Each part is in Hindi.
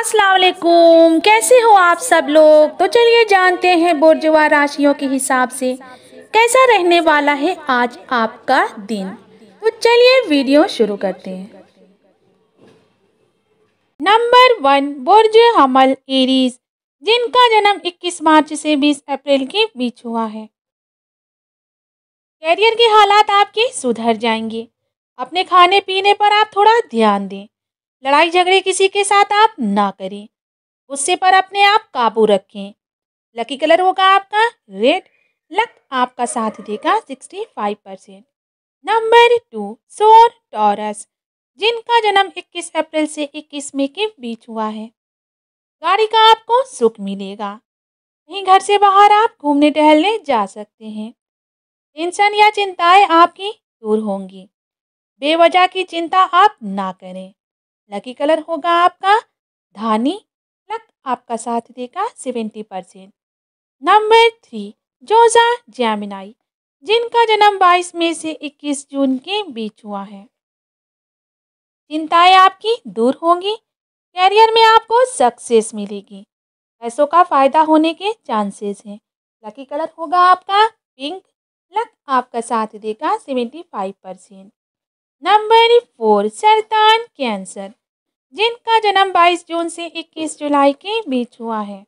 असलकुम कैसे हो आप सब लोग तो चलिए जानते हैं बोर्जवा राशियों के हिसाब से कैसा रहने वाला है आज आपका दिन तो चलिए वीडियो शुरू करते हैं नंबर वन बुर्ज हमल एरीज जिनका जन्म 21 मार्च से 20 अप्रैल के बीच हुआ है कैरियर के हालात आपके सुधर जाएंगे अपने खाने पीने पर आप थोड़ा ध्यान दें लड़ाई झगड़े किसी के साथ आप ना करें गुस्से पर अपने आप काबू रखें लकी कलर होगा आपका रेड लक आपका साथ देगा sixty five percent number two सोर टॉरस जिनका जन्म 21 अप्रैल से 21 मई के बीच हुआ है गाड़ी का आपको सुख मिलेगा कहीं घर से बाहर आप घूमने टहलने जा सकते हैं टेंशन या चिंताएं आपकी दूर होंगी बेवजह की चिंता आप ना करें लकी कलर होगा आपका धानी लक आपका साथ देगा सेवेंटी परसेंट नंबर थ्री जोजा जैमिनाई जिनका जन्म बाईस में से इक्कीस जून के बीच हुआ है चिंताएं आपकी दूर होंगी कैरियर में आपको सक्सेस मिलेगी पैसों का फायदा होने के चांसेस हैं लकी कलर होगा आपका पिंक लक आपका साथ देगा seventy five percent number four सरतान कैंसर जिनका जन्म 22 जून से 21 जुलाई के बीच हुआ है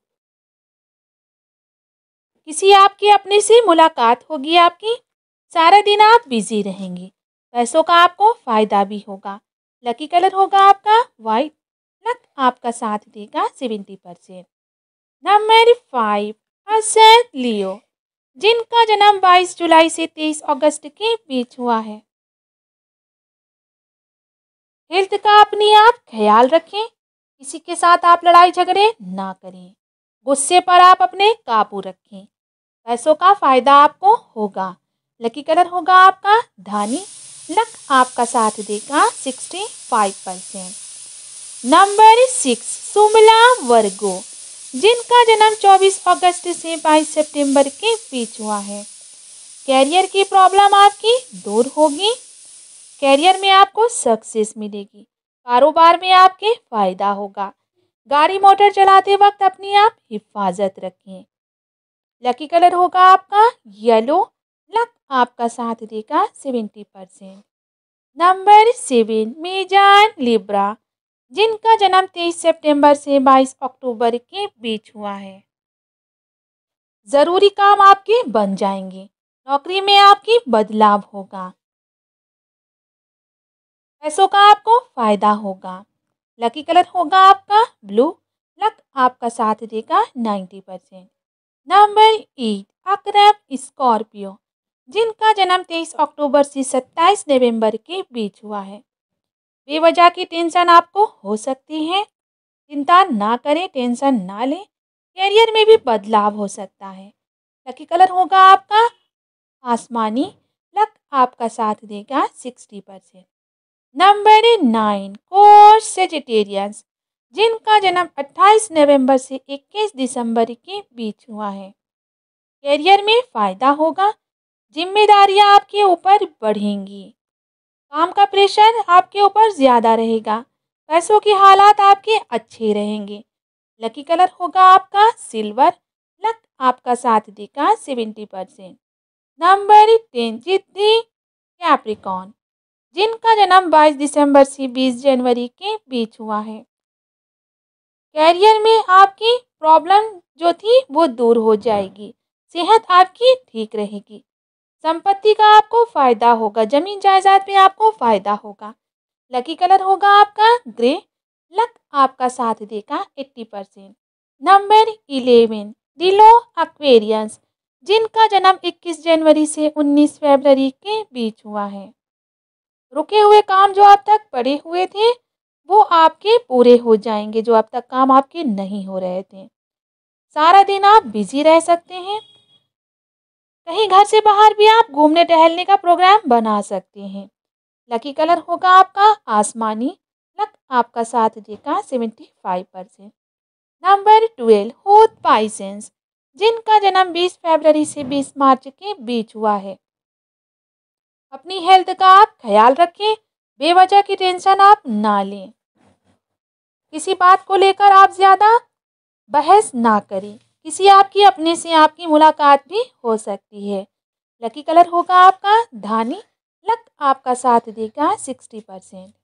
किसी आपकी अपने से मुलाकात होगी आपकी सारा दिन आप बिजी रहेंगे पैसों का आपको फ़ायदा भी होगा लकी कलर होगा आपका वाइट लक आपका साथ देगा सेवेंटी परसेंट नंबर फाइव असैद लियो जिनका जन्म 22 जुलाई से 23 अगस्त के बीच हुआ है हेल्थ का अपने आप ख्याल रखें किसी के साथ आप लड़ाई झगड़े ना करें गुस्से पर आप अपने काबू रखें पैसों का फ़ायदा आपको होगा लकी कलर होगा आपका धानी लक आपका साथ देगा sixty five percent number six सुमला वर्गो जिनका जन्म 24 अगस्त से 22 सितंबर के बीच हुआ है कैरियर की प्रॉब्लम आपकी दूर होगी कैरियर में आपको सक्सेस मिलेगी कारोबार में आपके फायदा होगा गाड़ी मोटर चलाते वक्त अपनी आप हिफाजत रखें लकी कलर होगा आपका येलो लक आपका साथ देगा सेवेंटी परसेंट नंबर सेवन मेजान लिब्रा जिनका जन्म तेईस सितंबर से बाईस अक्टूबर के बीच हुआ है ज़रूरी काम आपके बन जाएंगे नौकरी में आपकी बदलाव होगा पैसों का आपको फ़ायदा होगा लकी कलर होगा आपका ब्लू लक आपका साथ देगा नाइन्टी परसेंट नंबर एट अक्रब स्कॉर्पियो जिनका जन्म तेईस अक्टूबर से सत्ताईस नवंबर के बीच हुआ है बेवजह की टेंशन आपको हो सकती है चिंता ना करें टेंशन ना लें कैरियर में भी बदलाव हो सकता है लकी कलर होगा आपका आसमानी लक आपका साथ देगा सिक्सटी परसेंट नंबर नाइन कोर्स सेजिटेरियंस जिनका जन्म 28 नवंबर से 21 दिसंबर के बीच हुआ है करियर में फ़ायदा होगा जिम्मेदारियां आपके ऊपर बढ़ेंगी काम का प्रेशर आपके ऊपर ज़्यादा रहेगा पैसों के हालात आपके अच्छे रहेंगे लकी कलर होगा आपका सिल्वर लक आपका साथ देगा सेवेंटी परसेंट नंबर टेन जिद्दी कैप्रिकॉन जिनका जन्म 22 दिसंबर से 20 जनवरी के बीच हुआ है कैरियर में आपकी प्रॉब्लम जो थी वो दूर हो जाएगी सेहत आपकी ठीक रहेगी संपत्ति का आपको फ़ायदा होगा जमीन जायदाद में आपको फ़ायदा होगा लकी कलर होगा आपका ग्रे लक आपका साथ देगा एट्टी परसेंट नंबर इलेवन डिलो अक्वेरियंस जिनका जन्म 21 जनवरी से 19 फरवरी के बीच हुआ है रुके हुए काम जो आप तक पड़े हुए थे वो आपके पूरे हो जाएंगे जो अब तक काम आपके नहीं हो रहे थे सारा दिन आप बिजी रह सकते हैं कहीं घर से बाहर भी आप घूमने टहलने का प्रोग्राम बना सकते हैं लकी कलर होगा आपका आसमानी लक आपका साथ देगा seventy five percent number twelve होथ पाइसेंस जिनका जन्म बीस फरवरी से बीस मार्च के बीच हुआ है अपनी हेल्थ का आप ख्याल रखें बेवजह की टेंशन आप ना लें किसी बात को लेकर आप ज़्यादा बहस ना करें किसी आपकी अपने से आपकी मुलाकात भी हो सकती है लकी कलर होगा आपका धानी लक आपका साथ देगा सिक्सटी परसेंट